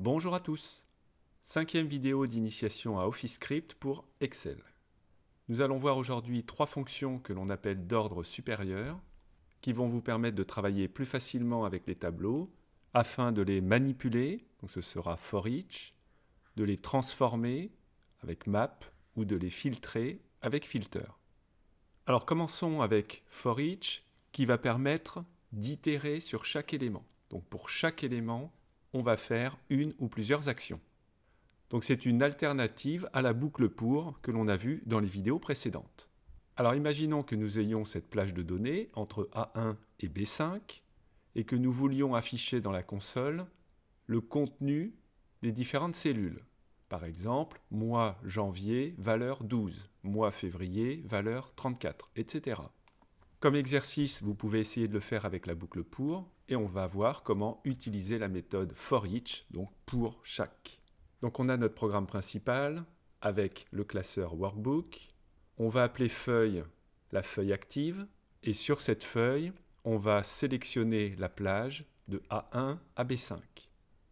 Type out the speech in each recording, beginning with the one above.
Bonjour à tous Cinquième vidéo d'initiation à Office Script pour Excel. Nous allons voir aujourd'hui trois fonctions que l'on appelle d'ordre supérieur qui vont vous permettre de travailler plus facilement avec les tableaux afin de les manipuler, donc ce sera FOREACH, de les transformer avec map ou de les filtrer avec filter. Alors commençons avec FOREACH qui va permettre d'itérer sur chaque élément. Donc pour chaque élément, on va faire une ou plusieurs actions. Donc c'est une alternative à la boucle pour que l'on a vue dans les vidéos précédentes. Alors imaginons que nous ayons cette plage de données entre A1 et B5 et que nous voulions afficher dans la console le contenu des différentes cellules. Par exemple, mois janvier, valeur 12, mois février, valeur 34, etc. Comme exercice, vous pouvez essayer de le faire avec la boucle pour, et on va voir comment utiliser la méthode for each, donc pour chaque. Donc on a notre programme principal avec le classeur workbook. On va appeler feuille la feuille active, et sur cette feuille, on va sélectionner la plage de A1 à B5.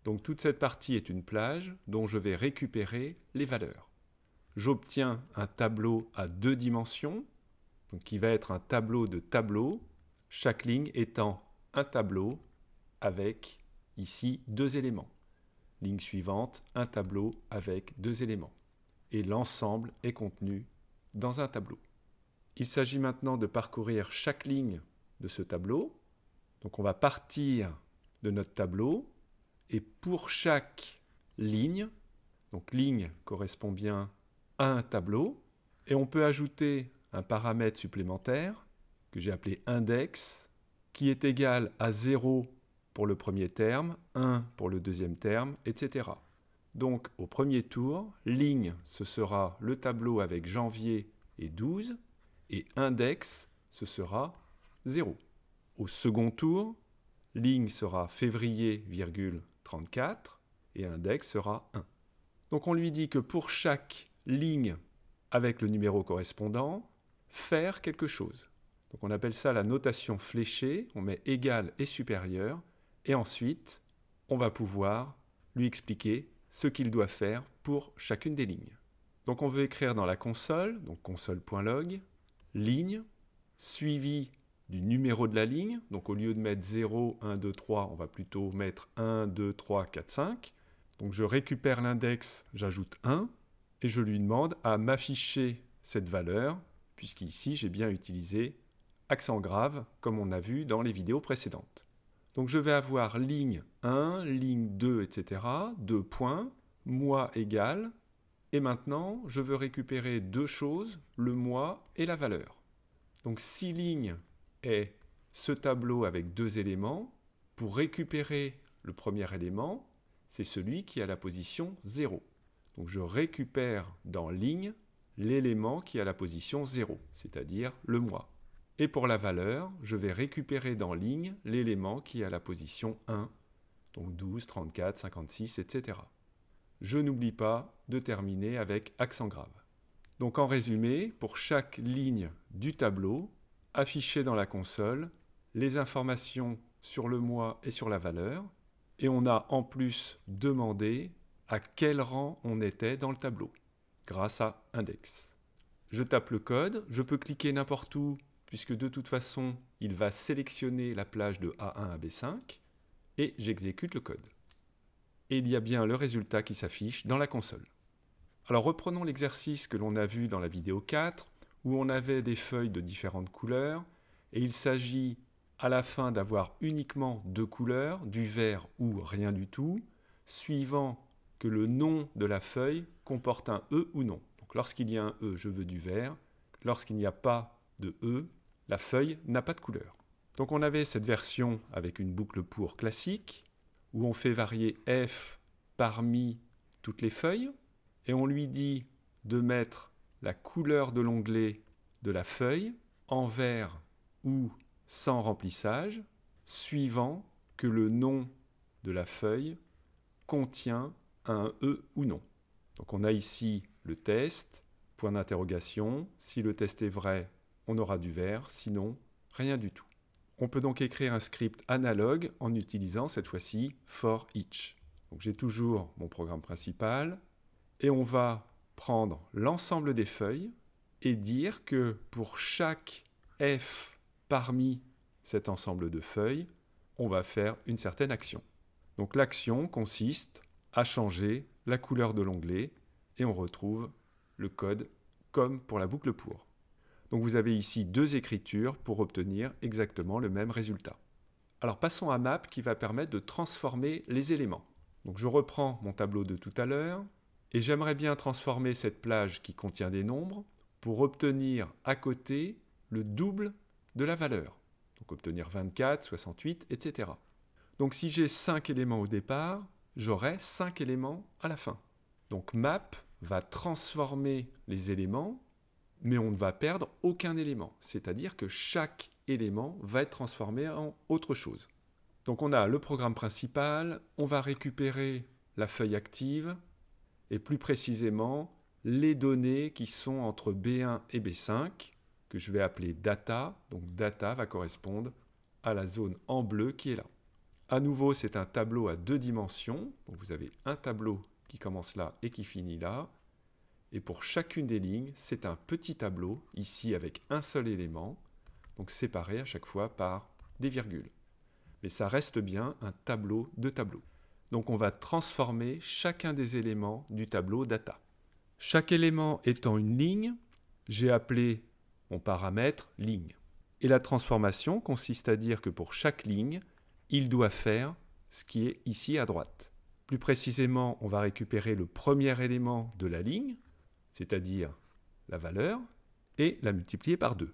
Donc toute cette partie est une plage dont je vais récupérer les valeurs. J'obtiens un tableau à deux dimensions donc qui va être un tableau de tableaux, chaque ligne étant un tableau avec ici deux éléments. Ligne suivante, un tableau avec deux éléments. Et l'ensemble est contenu dans un tableau. Il s'agit maintenant de parcourir chaque ligne de ce tableau. Donc on va partir de notre tableau et pour chaque ligne, donc ligne correspond bien à un tableau, et on peut ajouter un paramètre supplémentaire que j'ai appelé index, qui est égal à 0 pour le premier terme, 1 pour le deuxième terme, etc. Donc au premier tour, ligne, ce sera le tableau avec janvier et 12, et index, ce sera 0. Au second tour, ligne sera février, 34, et index sera 1. Donc on lui dit que pour chaque ligne avec le numéro correspondant, faire quelque chose. on appelle ça la notation fléchée, on met égal et supérieur, et ensuite on va pouvoir lui expliquer ce qu'il doit faire pour chacune des lignes. Donc on veut écrire dans la console, donc console.log, ligne, suivi du numéro de la ligne, donc au lieu de mettre 0, 1, 2, 3, on va plutôt mettre 1, 2, 3, 4, 5. Donc je récupère l'index, j'ajoute 1, et je lui demande à m'afficher cette valeur puisqu'ici j'ai bien utilisé accent grave, comme on a vu dans les vidéos précédentes. Donc je vais avoir ligne 1, ligne 2, etc., deux points, moi égal. et maintenant je veux récupérer deux choses, le moi et la valeur. Donc si ligne est ce tableau avec deux éléments, pour récupérer le premier élément, c'est celui qui a la position 0. Donc je récupère dans ligne l'élément qui a la position 0, c'est-à-dire le mois. Et pour la valeur, je vais récupérer dans ligne l'élément qui a la position 1, donc 12, 34, 56, etc. Je n'oublie pas de terminer avec accent grave. Donc en résumé, pour chaque ligne du tableau, afficher dans la console les informations sur le mois et sur la valeur, et on a en plus demandé à quel rang on était dans le tableau grâce à index. Je tape le code, je peux cliquer n'importe où puisque de toute façon, il va sélectionner la plage de A1 à B5 et j'exécute le code. Et il y a bien le résultat qui s'affiche dans la console. Alors reprenons l'exercice que l'on a vu dans la vidéo 4 où on avait des feuilles de différentes couleurs et il s'agit à la fin d'avoir uniquement deux couleurs, du vert ou rien du tout, suivant que le nom de la feuille comporte un E ou non. Donc lorsqu'il y a un E, je veux du vert. Lorsqu'il n'y a pas de E, la feuille n'a pas de couleur. Donc on avait cette version avec une boucle pour classique, où on fait varier F parmi toutes les feuilles, et on lui dit de mettre la couleur de l'onglet de la feuille en vert ou sans remplissage, suivant que le nom de la feuille contient un E ou non. Donc on a ici le test, point d'interrogation. Si le test est vrai, on aura du vert, sinon rien du tout. On peut donc écrire un script analogue en utilisant cette fois-ci for each. Donc j'ai toujours mon programme principal et on va prendre l'ensemble des feuilles et dire que pour chaque f parmi cet ensemble de feuilles, on va faire une certaine action. Donc l'action consiste à changer la couleur de l'onglet et on retrouve le code comme pour la boucle pour. Donc vous avez ici deux écritures pour obtenir exactement le même résultat. Alors passons à map qui va permettre de transformer les éléments. Donc je reprends mon tableau de tout à l'heure et j'aimerais bien transformer cette plage qui contient des nombres pour obtenir à côté le double de la valeur. Donc obtenir 24, 68, etc. Donc si j'ai 5 éléments au départ, j'aurai cinq éléments à la fin. Donc map va transformer les éléments, mais on ne va perdre aucun élément. C'est-à-dire que chaque élément va être transformé en autre chose. Donc on a le programme principal, on va récupérer la feuille active, et plus précisément les données qui sont entre B1 et B5, que je vais appeler data. Donc data va correspondre à la zone en bleu qui est là. À nouveau, c'est un tableau à deux dimensions. vous avez un tableau qui commence là et qui finit là. Et pour chacune des lignes, c'est un petit tableau, ici avec un seul élément, donc séparé à chaque fois par des virgules. Mais ça reste bien un tableau de tableau. Donc on va transformer chacun des éléments du tableau data. Chaque élément étant une ligne, j'ai appelé mon paramètre ligne. Et la transformation consiste à dire que pour chaque ligne, il doit faire ce qui est ici à droite. Plus précisément, on va récupérer le premier élément de la ligne, c'est-à-dire la valeur, et la multiplier par 2.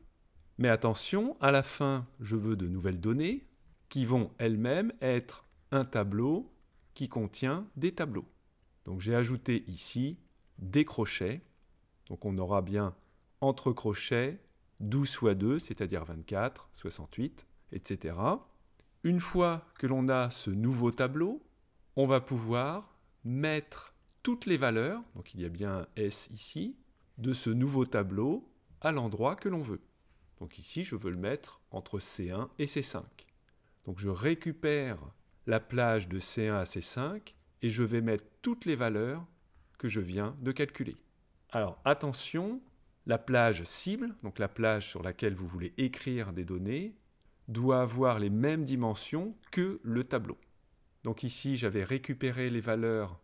Mais attention, à la fin, je veux de nouvelles données qui vont elles-mêmes être un tableau qui contient des tableaux. Donc j'ai ajouté ici des crochets. Donc on aura bien entre crochets 12 x 2, c'est-à-dire 24, 68, etc. Une fois que l'on a ce nouveau tableau, on va pouvoir mettre toutes les valeurs, donc il y a bien S ici, de ce nouveau tableau à l'endroit que l'on veut. Donc ici, je veux le mettre entre C1 et C5. Donc je récupère la plage de C1 à C5 et je vais mettre toutes les valeurs que je viens de calculer. Alors attention, la plage cible, donc la plage sur laquelle vous voulez écrire des données, doit avoir les mêmes dimensions que le tableau. Donc ici, j'avais récupéré les valeurs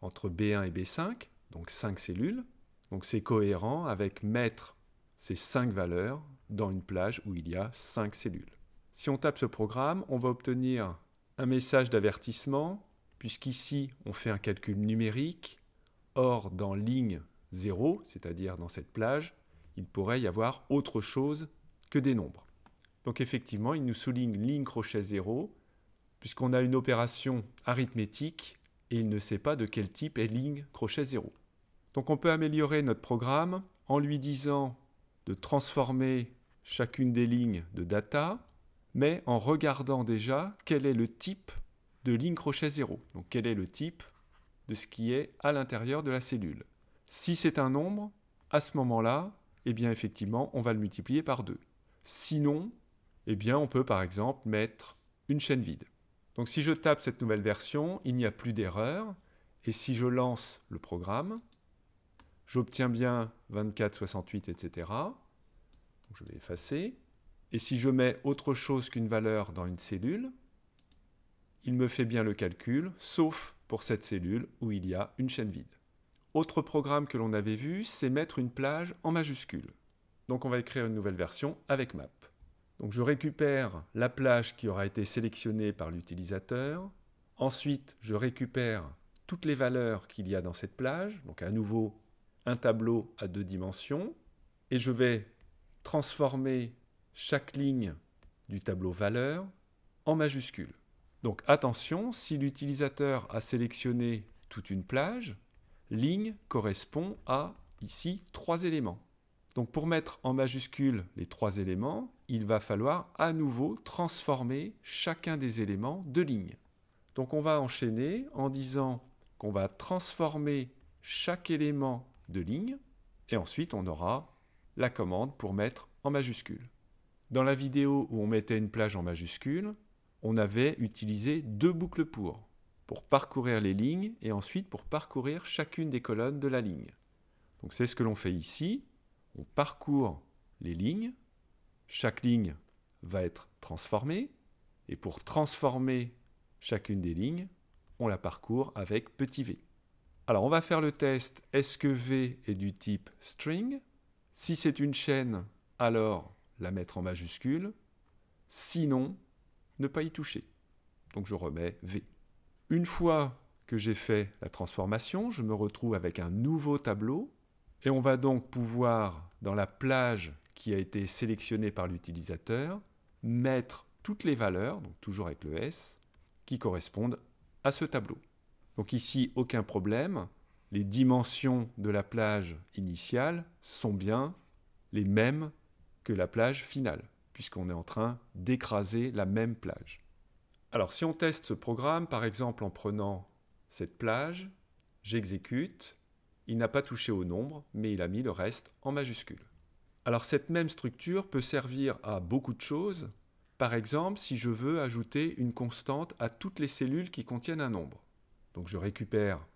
entre B1 et B5, donc 5 cellules. Donc c'est cohérent avec mettre ces 5 valeurs dans une plage où il y a 5 cellules. Si on tape ce programme, on va obtenir un message d'avertissement, puisqu'ici on fait un calcul numérique. Or, dans ligne 0, c'est-à-dire dans cette plage, il pourrait y avoir autre chose que des nombres. Donc effectivement, il nous souligne ligne crochet 0, puisqu'on a une opération arithmétique et il ne sait pas de quel type est ligne crochet 0. Donc on peut améliorer notre programme en lui disant de transformer chacune des lignes de data, mais en regardant déjà quel est le type de ligne crochet 0. Donc quel est le type de ce qui est à l'intérieur de la cellule. Si c'est un nombre, à ce moment-là, eh bien effectivement, on va le multiplier par 2. Sinon, eh bien on peut par exemple mettre une chaîne vide. Donc si je tape cette nouvelle version, il n'y a plus d'erreur, et si je lance le programme, j'obtiens bien 24, 68, etc. je vais effacer. Et si je mets autre chose qu'une valeur dans une cellule, il me fait bien le calcul, sauf pour cette cellule où il y a une chaîne vide. Autre programme que l'on avait vu, c'est mettre une plage en majuscule. Donc on va écrire une nouvelle version avec map. Donc je récupère la plage qui aura été sélectionnée par l'utilisateur. Ensuite, je récupère toutes les valeurs qu'il y a dans cette plage. Donc à nouveau, un tableau à deux dimensions. Et je vais transformer chaque ligne du tableau valeur en majuscule. Donc attention, si l'utilisateur a sélectionné toute une plage, ligne correspond à ici trois éléments. Donc pour mettre en majuscule les trois éléments, il va falloir à nouveau transformer chacun des éléments de ligne. Donc on va enchaîner en disant qu'on va transformer chaque élément de ligne et ensuite on aura la commande pour mettre en majuscule. Dans la vidéo où on mettait une plage en majuscule, on avait utilisé deux boucles pour, pour parcourir les lignes et ensuite pour parcourir chacune des colonnes de la ligne. Donc c'est ce que l'on fait ici, on parcourt les lignes chaque ligne va être transformée, et pour transformer chacune des lignes, on la parcourt avec petit v. Alors on va faire le test, est-ce que v est du type string Si c'est une chaîne, alors la mettre en majuscule, sinon ne pas y toucher. Donc je remets v. Une fois que j'ai fait la transformation, je me retrouve avec un nouveau tableau, et on va donc pouvoir, dans la plage qui a été sélectionné par l'utilisateur, mettre toutes les valeurs, donc toujours avec le S, qui correspondent à ce tableau. Donc ici, aucun problème, les dimensions de la plage initiale sont bien les mêmes que la plage finale, puisqu'on est en train d'écraser la même plage. Alors si on teste ce programme, par exemple en prenant cette plage, j'exécute, il n'a pas touché au nombre, mais il a mis le reste en majuscule. Alors cette même structure peut servir à beaucoup de choses. Par exemple, si je veux ajouter une constante à toutes les cellules qui contiennent un nombre. Donc je récupère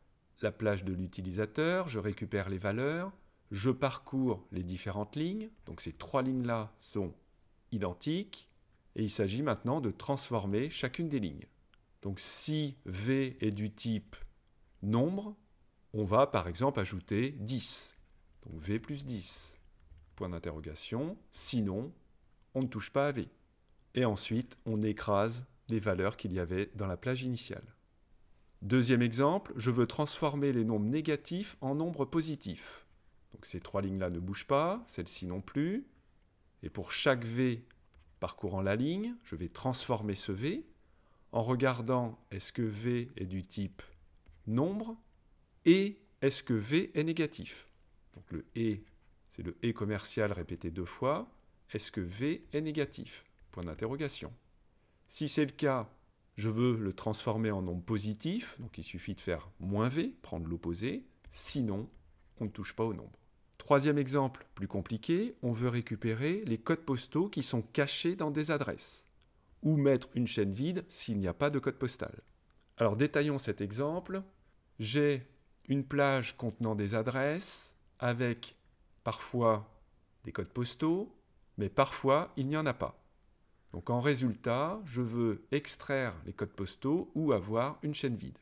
la plage de l'utilisateur, je récupère les valeurs, je parcours les différentes lignes. Donc ces trois lignes-là sont identiques. Et il s'agit maintenant de transformer chacune des lignes. Donc si V est du type nombre, on va par exemple ajouter 10. Donc V plus 10 point d'interrogation, sinon on ne touche pas à V. Et ensuite, on écrase les valeurs qu'il y avait dans la plage initiale. Deuxième exemple, je veux transformer les nombres négatifs en nombres positifs. Donc ces trois lignes-là ne bougent pas, celle-ci non plus. Et pour chaque V parcourant la ligne, je vais transformer ce V en regardant est-ce que V est du type nombre et est-ce que V est négatif. Donc le « et » C'est le et commercial répété deux fois. Est-ce que V est négatif Point d'interrogation. Si c'est le cas, je veux le transformer en nombre positif, donc il suffit de faire moins V, prendre l'opposé, sinon on ne touche pas au nombre. Troisième exemple, plus compliqué, on veut récupérer les codes postaux qui sont cachés dans des adresses, ou mettre une chaîne vide s'il n'y a pas de code postal. Alors détaillons cet exemple. J'ai une plage contenant des adresses avec parfois des codes postaux, mais parfois il n'y en a pas. Donc en résultat, je veux extraire les codes postaux ou avoir une chaîne vide.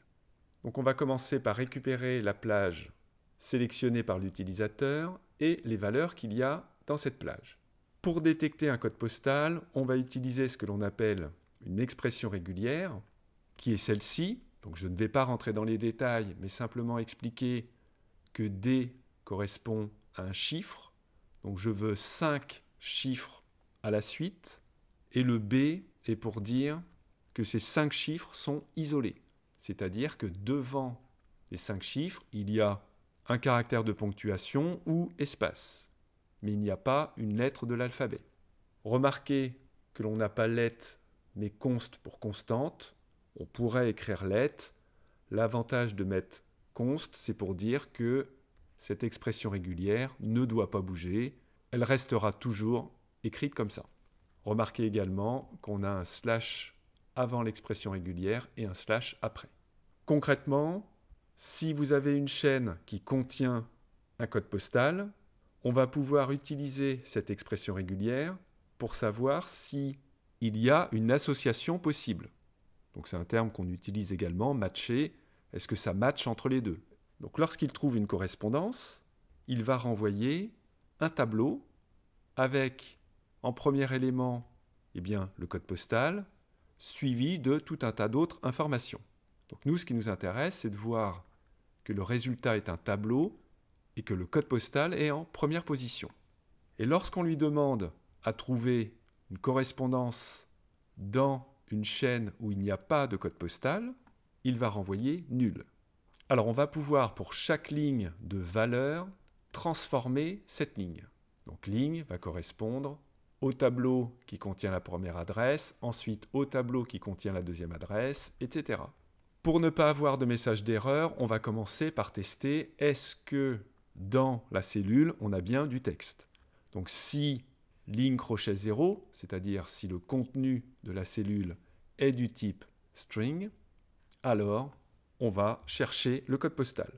Donc on va commencer par récupérer la plage sélectionnée par l'utilisateur et les valeurs qu'il y a dans cette plage. Pour détecter un code postal, on va utiliser ce que l'on appelle une expression régulière, qui est celle-ci. Donc je ne vais pas rentrer dans les détails, mais simplement expliquer que D correspond un chiffre. Donc je veux cinq chiffres à la suite. Et le B est pour dire que ces cinq chiffres sont isolés. C'est-à-dire que devant les cinq chiffres, il y a un caractère de ponctuation ou espace. Mais il n'y a pas une lettre de l'alphabet. Remarquez que l'on n'a pas let mais const pour constante. On pourrait écrire let. L'avantage de mettre const, c'est pour dire que cette expression régulière ne doit pas bouger, elle restera toujours écrite comme ça. Remarquez également qu'on a un slash avant l'expression régulière et un slash après. Concrètement, si vous avez une chaîne qui contient un code postal, on va pouvoir utiliser cette expression régulière pour savoir si il y a une association possible. Donc c'est un terme qu'on utilise également, matcher. Est-ce que ça match entre les deux donc lorsqu'il trouve une correspondance, il va renvoyer un tableau avec en premier élément eh bien, le code postal, suivi de tout un tas d'autres informations. Donc nous, ce qui nous intéresse, c'est de voir que le résultat est un tableau et que le code postal est en première position. Et lorsqu'on lui demande à trouver une correspondance dans une chaîne où il n'y a pas de code postal, il va renvoyer nul. Alors on va pouvoir pour chaque ligne de valeur transformer cette ligne. Donc ligne va correspondre au tableau qui contient la première adresse, ensuite au tableau qui contient la deuxième adresse, etc. Pour ne pas avoir de message d'erreur, on va commencer par tester est-ce que dans la cellule, on a bien du texte. Donc si ligne crochet 0, c'est-à-dire si le contenu de la cellule est du type string, alors on va chercher le code postal.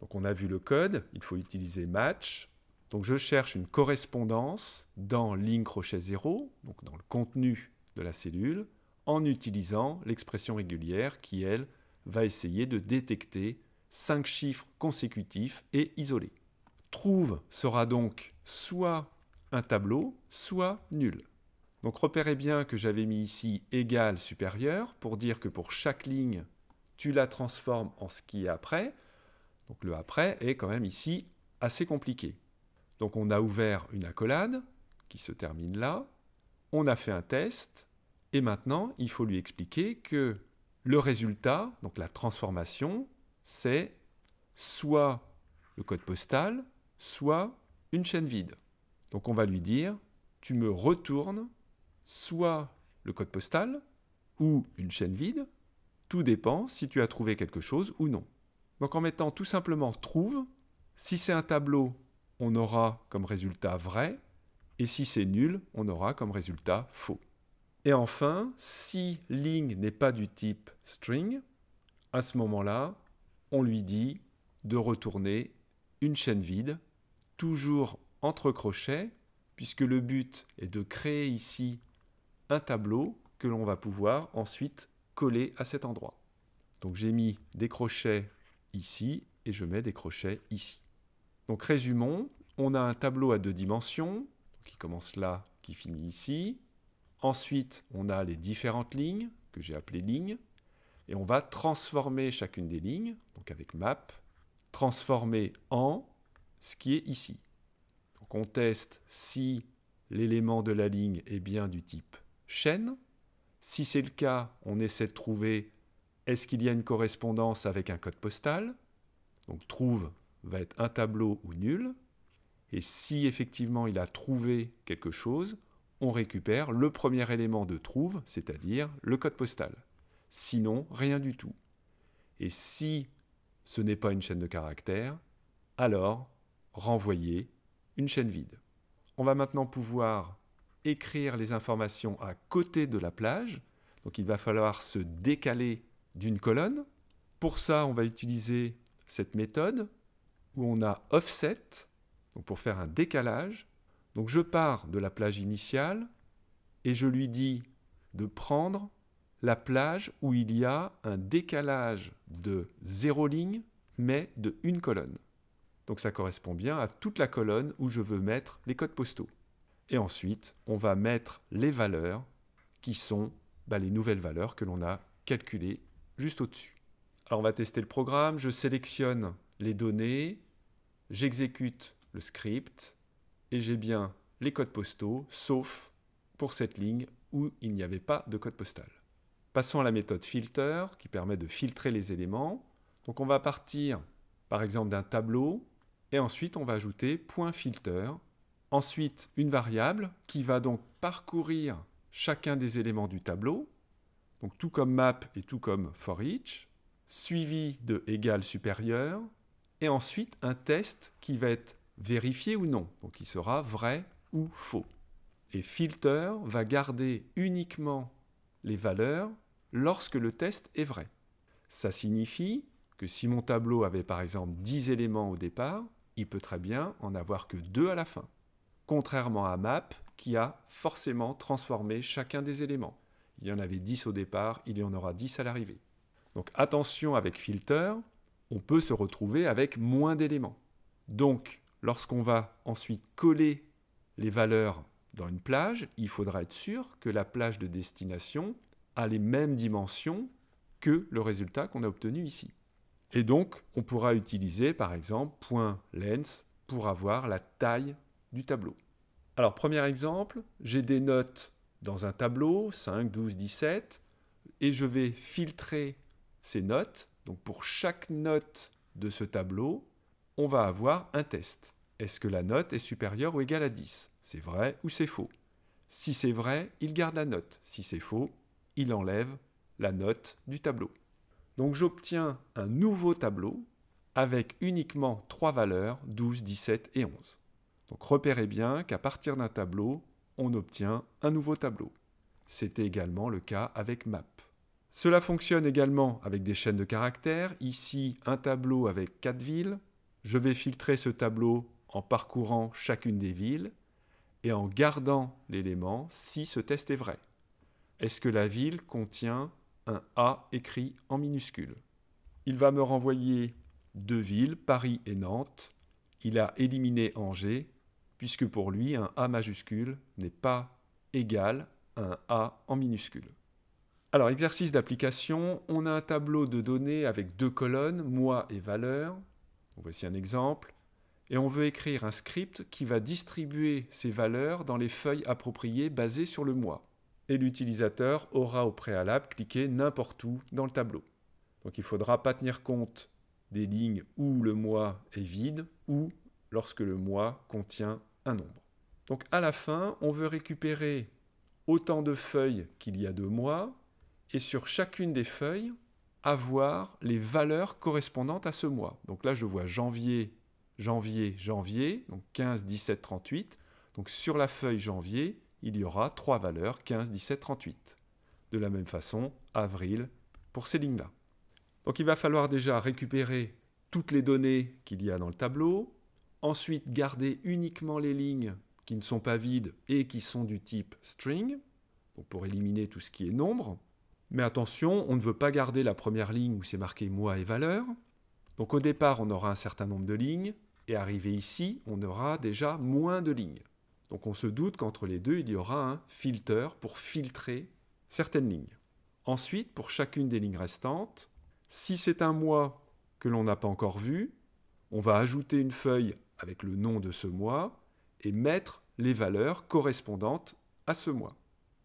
Donc on a vu le code, il faut utiliser match. Donc je cherche une correspondance dans ligne crochet 0, donc dans le contenu de la cellule, en utilisant l'expression régulière qui, elle, va essayer de détecter 5 chiffres consécutifs et isolés. Trouve sera donc soit un tableau, soit nul. Donc repérez bien que j'avais mis ici égal supérieur pour dire que pour chaque ligne tu la transformes en ce qui est après. Donc le après est quand même ici assez compliqué. Donc on a ouvert une accolade qui se termine là, on a fait un test, et maintenant il faut lui expliquer que le résultat, donc la transformation, c'est soit le code postal, soit une chaîne vide. Donc on va lui dire, tu me retournes soit le code postal ou une chaîne vide, tout dépend si tu as trouvé quelque chose ou non. Donc en mettant tout simplement trouve, si c'est un tableau, on aura comme résultat vrai, et si c'est nul, on aura comme résultat faux. Et enfin, si ligne n'est pas du type string, à ce moment-là, on lui dit de retourner une chaîne vide, toujours entre crochets, puisque le but est de créer ici un tableau que l'on va pouvoir ensuite collé à cet endroit. Donc j'ai mis des crochets ici et je mets des crochets ici. Donc résumons, on a un tableau à deux dimensions qui commence là, qui finit ici. Ensuite, on a les différentes lignes que j'ai appelées lignes et on va transformer chacune des lignes, donc avec map, transformer en ce qui est ici. Donc on teste si l'élément de la ligne est bien du type chaîne si c'est le cas, on essaie de trouver est-ce qu'il y a une correspondance avec un code postal. Donc trouve va être un tableau ou nul. Et si effectivement il a trouvé quelque chose, on récupère le premier élément de trouve, c'est-à-dire le code postal. Sinon, rien du tout. Et si ce n'est pas une chaîne de caractères, alors renvoyer une chaîne vide. On va maintenant pouvoir écrire les informations à côté de la plage. Donc il va falloir se décaler d'une colonne. Pour ça, on va utiliser cette méthode où on a offset, pour faire un décalage. Donc je pars de la plage initiale et je lui dis de prendre la plage où il y a un décalage de zéro ligne, mais de une colonne. Donc ça correspond bien à toute la colonne où je veux mettre les codes postaux. Et ensuite, on va mettre les valeurs qui sont bah, les nouvelles valeurs que l'on a calculées juste au-dessus. Alors on va tester le programme, je sélectionne les données, j'exécute le script, et j'ai bien les codes postaux, sauf pour cette ligne où il n'y avait pas de code postal. Passons à la méthode filter, qui permet de filtrer les éléments. Donc on va partir par exemple d'un tableau, et ensuite on va ajouter .filter Ensuite, une variable qui va donc parcourir chacun des éléments du tableau, donc tout comme map et tout comme for each, suivi de égal supérieur, et ensuite un test qui va être vérifié ou non, donc qui sera vrai ou faux. Et filter va garder uniquement les valeurs lorsque le test est vrai. Ça signifie que si mon tableau avait par exemple 10 éléments au départ, il peut très bien en avoir que 2 à la fin contrairement à Map qui a forcément transformé chacun des éléments. Il y en avait 10 au départ, il y en aura 10 à l'arrivée. Donc attention avec filter, on peut se retrouver avec moins d'éléments. Donc lorsqu'on va ensuite coller les valeurs dans une plage, il faudra être sûr que la plage de destination a les mêmes dimensions que le résultat qu'on a obtenu ici. Et donc, on pourra utiliser par exemple point .lens pour avoir la taille tableau. Alors, premier exemple, j'ai des notes dans un tableau, 5, 12, 17, et je vais filtrer ces notes. Donc, pour chaque note de ce tableau, on va avoir un test. Est-ce que la note est supérieure ou égale à 10 C'est vrai ou c'est faux Si c'est vrai, il garde la note. Si c'est faux, il enlève la note du tableau. Donc j'obtiens un nouveau tableau avec uniquement trois valeurs, 12, 17 et 11. Donc repérez bien qu'à partir d'un tableau, on obtient un nouveau tableau. C'était également le cas avec map. Cela fonctionne également avec des chaînes de caractères. Ici, un tableau avec quatre villes. Je vais filtrer ce tableau en parcourant chacune des villes et en gardant l'élément si ce test est vrai. Est-ce que la ville contient un A écrit en minuscule Il va me renvoyer deux villes, Paris et Nantes. Il a éliminé Angers puisque pour lui, un A majuscule n'est pas égal à un A en minuscule. Alors, exercice d'application, on a un tableau de données avec deux colonnes, mois et valeur. Voici un exemple. Et on veut écrire un script qui va distribuer ces valeurs dans les feuilles appropriées basées sur le mois. Et l'utilisateur aura au préalable cliqué n'importe où dans le tableau. Donc il ne faudra pas tenir compte des lignes où le mois est vide ou lorsque le mois contient un nombre. Donc à la fin, on veut récupérer autant de feuilles qu'il y a de mois, et sur chacune des feuilles, avoir les valeurs correspondantes à ce mois. Donc là, je vois janvier, janvier, janvier, donc 15, 17, 38. Donc sur la feuille janvier, il y aura trois valeurs, 15, 17, 38. De la même façon, avril, pour ces lignes-là. Donc il va falloir déjà récupérer toutes les données qu'il y a dans le tableau, Ensuite, garder uniquement les lignes qui ne sont pas vides et qui sont du type string, pour éliminer tout ce qui est nombre. Mais attention, on ne veut pas garder la première ligne où c'est marqué mois et valeur. Donc au départ, on aura un certain nombre de lignes, et arrivé ici, on aura déjà moins de lignes. Donc on se doute qu'entre les deux, il y aura un filter pour filtrer certaines lignes. Ensuite, pour chacune des lignes restantes, si c'est un mois que l'on n'a pas encore vu, on va ajouter une feuille avec le nom de ce mois et mettre les valeurs correspondantes à ce mois.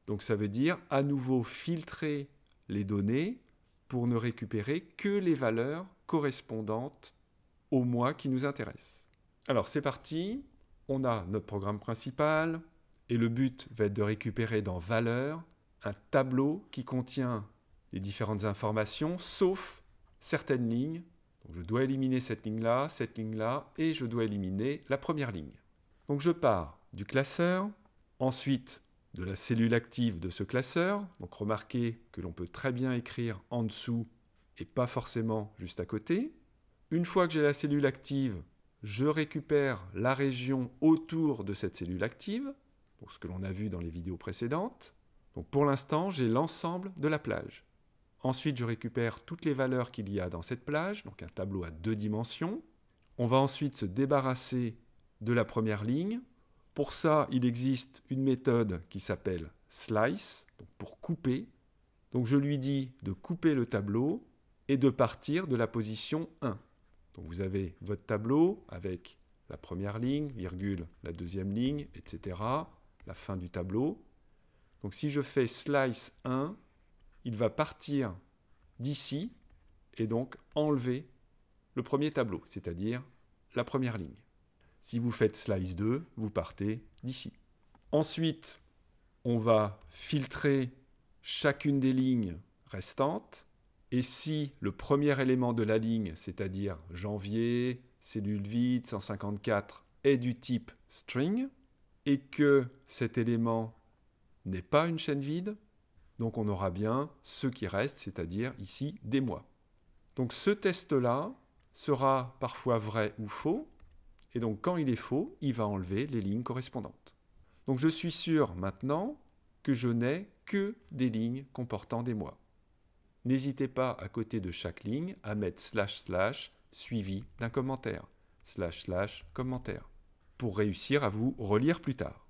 Donc ça veut dire à nouveau filtrer les données pour ne récupérer que les valeurs correspondantes au mois qui nous intéresse. Alors c'est parti, on a notre programme principal et le but va être de récupérer dans Valeurs un tableau qui contient les différentes informations sauf certaines lignes je dois éliminer cette ligne-là, cette ligne-là, et je dois éliminer la première ligne. Donc je pars du classeur, ensuite de la cellule active de ce classeur. Donc remarquez que l'on peut très bien écrire en dessous et pas forcément juste à côté. Une fois que j'ai la cellule active, je récupère la région autour de cette cellule active, ce que l'on a vu dans les vidéos précédentes. Donc pour l'instant, j'ai l'ensemble de la plage. Ensuite, je récupère toutes les valeurs qu'il y a dans cette plage, donc un tableau à deux dimensions. On va ensuite se débarrasser de la première ligne. Pour ça, il existe une méthode qui s'appelle slice, pour couper. Donc je lui dis de couper le tableau et de partir de la position 1. Donc vous avez votre tableau avec la première ligne, virgule, la deuxième ligne, etc. La fin du tableau. Donc si je fais slice 1, il va partir d'ici et donc enlever le premier tableau, c'est-à-dire la première ligne. Si vous faites slice 2, vous partez d'ici. Ensuite, on va filtrer chacune des lignes restantes. Et si le premier élément de la ligne, c'est-à-dire janvier, cellule vide 154, est du type string, et que cet élément n'est pas une chaîne vide, donc on aura bien ce qui reste, c'est-à-dire ici des mois. Donc ce test-là sera parfois vrai ou faux, et donc quand il est faux, il va enlever les lignes correspondantes. Donc je suis sûr maintenant que je n'ai que des lignes comportant des mois. N'hésitez pas à côté de chaque ligne à mettre slash slash suivi d'un commentaire, slash slash commentaire, pour réussir à vous relire plus tard.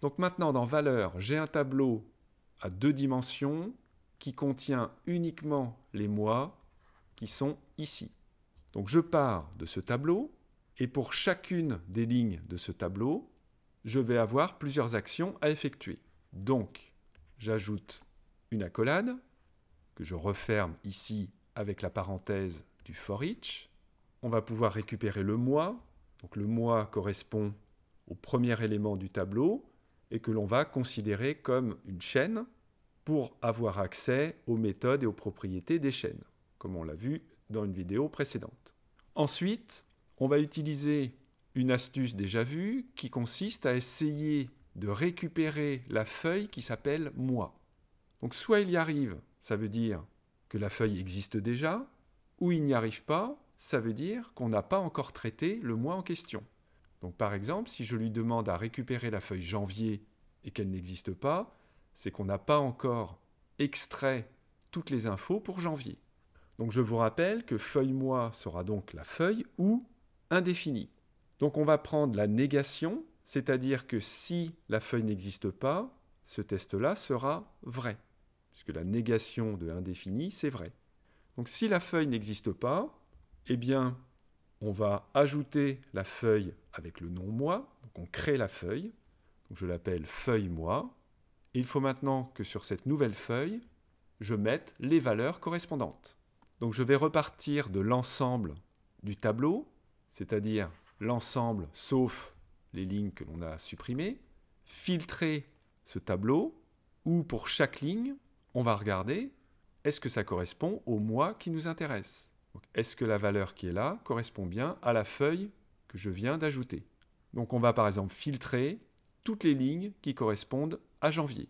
Donc maintenant dans valeur, j'ai un tableau à deux dimensions qui contient uniquement les mois qui sont ici. Donc je pars de ce tableau et pour chacune des lignes de ce tableau, je vais avoir plusieurs actions à effectuer. Donc j'ajoute une accolade que je referme ici avec la parenthèse du for each. On va pouvoir récupérer le mois. Donc le mois correspond au premier élément du tableau et que l'on va considérer comme une chaîne pour avoir accès aux méthodes et aux propriétés des chaînes, comme on l'a vu dans une vidéo précédente. Ensuite, on va utiliser une astuce déjà vue qui consiste à essayer de récupérer la feuille qui s'appelle moi. Donc soit il y arrive, ça veut dire que la feuille existe déjà, ou il n'y arrive pas, ça veut dire qu'on n'a pas encore traité le moi en question. Donc par exemple, si je lui demande à récupérer la feuille janvier et qu'elle n'existe pas, c'est qu'on n'a pas encore extrait toutes les infos pour janvier. Donc je vous rappelle que feuille mois sera donc la feuille ou indéfinie. Donc on va prendre la négation, c'est-à-dire que si la feuille n'existe pas, ce test-là sera vrai, puisque la négation de indéfini, c'est vrai. Donc si la feuille n'existe pas, eh bien, on va ajouter la feuille avec le nom moi. on crée la feuille. je l'appelle feuille moi. il faut maintenant que sur cette nouvelle feuille, je mette les valeurs correspondantes. Donc je vais repartir de l'ensemble du tableau, c'est-à-dire l'ensemble sauf les lignes que l'on a supprimées, filtrer ce tableau où pour chaque ligne, on va regarder est-ce que ça correspond au moi qui nous intéresse. Est-ce que la valeur qui est là correspond bien à la feuille que je viens d'ajouter. Donc on va par exemple filtrer toutes les lignes qui correspondent à janvier.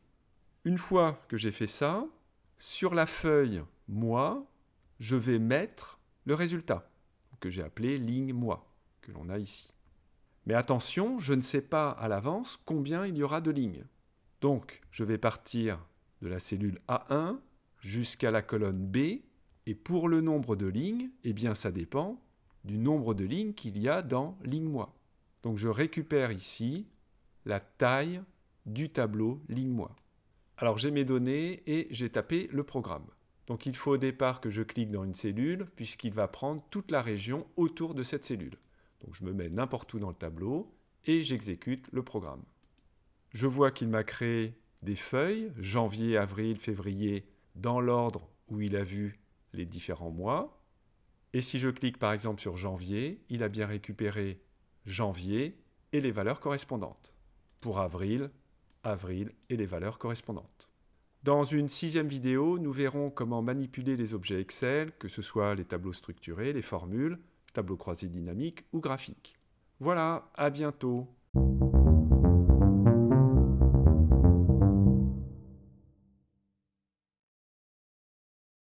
Une fois que j'ai fait ça, sur la feuille moi je vais mettre le résultat que j'ai appelé ligne moi, que l'on a ici. Mais attention, je ne sais pas à l'avance combien il y aura de lignes. Donc, je vais partir de la cellule A1 jusqu'à la colonne B, et pour le nombre de lignes, eh bien ça dépend du nombre de lignes qu'il y a dans ligne Donc je récupère ici la taille du tableau ligne Alors j'ai mes données et j'ai tapé le programme. Donc il faut au départ que je clique dans une cellule puisqu'il va prendre toute la région autour de cette cellule. Donc je me mets n'importe où dans le tableau et j'exécute le programme. Je vois qu'il m'a créé des feuilles, janvier, avril, février, dans l'ordre où il a vu les différents mois. Et si je clique par exemple sur janvier, il a bien récupéré janvier et les valeurs correspondantes. Pour avril, avril et les valeurs correspondantes. Dans une sixième vidéo, nous verrons comment manipuler les objets Excel, que ce soit les tableaux structurés, les formules, tableaux croisés dynamiques ou graphiques. Voilà, à bientôt